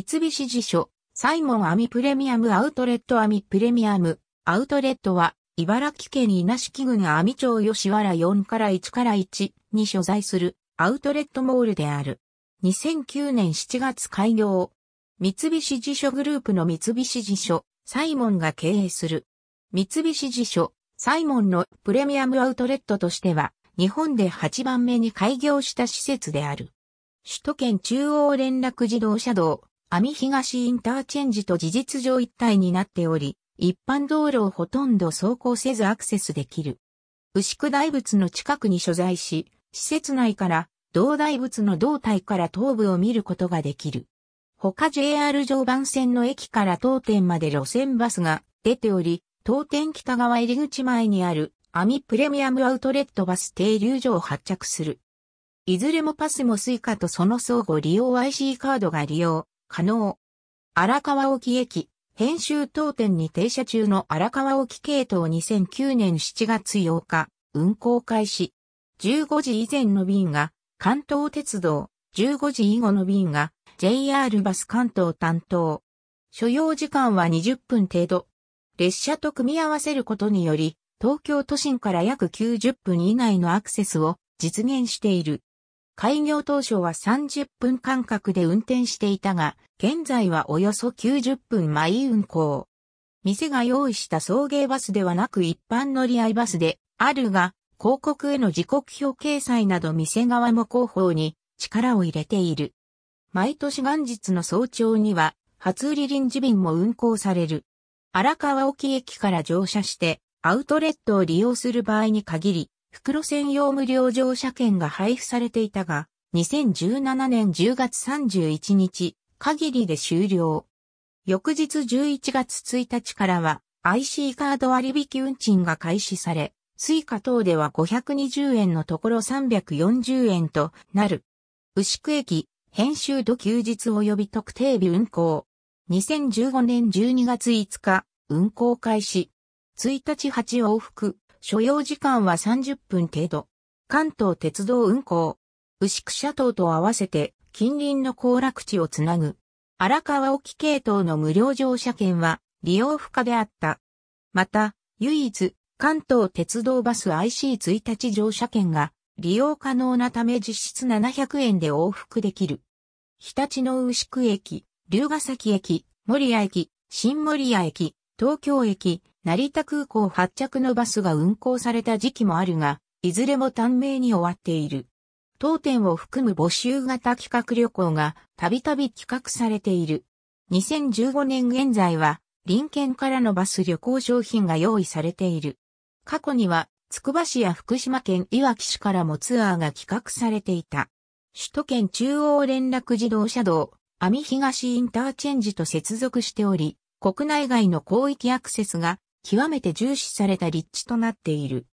三菱辞書、サイモン網プレミアムアウトレット網プレミアム、アウトレットは、茨城県稲敷郡網町吉原4から1から1に所在するアウトレットモールである。2009年7月開業。三菱辞書グループの三菱辞書、サイモンが経営する。三菱辞書、サイモンのプレミアムアウトレットとしては、日本で8番目に開業した施設である。首都圏中央連絡自動車道、網東インターチェンジと事実上一体になっており、一般道路をほとんど走行せずアクセスできる。牛久大仏の近くに所在し、施設内から同大仏の胴体から頭部を見ることができる。他 JR 常磐線の駅から当店まで路線バスが出ており、当店北側入り口前にある網プレミアムアウトレットバス停留所を発着する。いずれもパスもスイカとその相互利用 IC カードが利用可能。荒川沖駅、編集当店に停車中の荒川沖系統2009年7月8日、運行開始。15時以前の便が関東鉄道、15時以後の便が JR バス関東担当。所要時間は20分程度。列車と組み合わせることにより、東京都心から約90分以内のアクセスを実現している。開業当初は30分間隔で運転していたが、現在はおよそ90分毎運行。店が用意した送迎バスではなく一般乗り合いバスであるが、広告への時刻表掲載など店側も広報に力を入れている。毎年元日の早朝には、初売り臨時便も運行される。荒川沖駅から乗車して、アウトレットを利用する場合に限り、袋専用無料乗車券が配布されていたが、2017年10月31日、限りで終了。翌日11月1日からは IC カード割引運賃が開始され、スイカ等では520円のところ340円となる。牛久駅、編集度休日及び特定日運行。2015年12月5日、運行開始。1日8往復、所要時間は30分程度。関東鉄道運行。牛久車道と合わせて近隣の行楽地をつなぐ。荒川沖系統の無料乗車券は利用不可であった。また、唯一、関東鉄道バス IC1 日乗車券が利用可能なため実質700円で往復できる。日立の牛久駅、龍ヶ崎駅、守谷駅、新守谷駅、東京駅、成田空港発着のバスが運行された時期もあるが、いずれも短命に終わっている。当店を含む募集型企画旅行がたびたび企画されている。2015年現在は、林県からのバス旅行商品が用意されている。過去には、つくば市や福島県いわき市からもツアーが企画されていた。首都圏中央連絡自動車道、網東インターチェンジと接続しており、国内外の広域アクセスが極めて重視された立地となっている。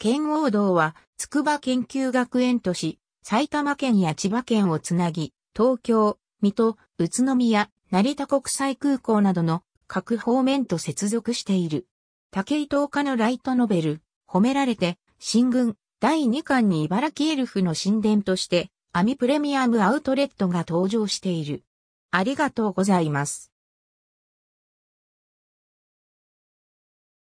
圏央道は、筑波研究学園都市、埼玉県や千葉県をつなぎ、東京、水戸、宇都宮、成田国際空港などの各方面と接続している。竹井東家のライトノベル、褒められて、新軍、第2巻に茨城エルフの神殿として、アミプレミアムアウトレットが登場している。ありがとうございます。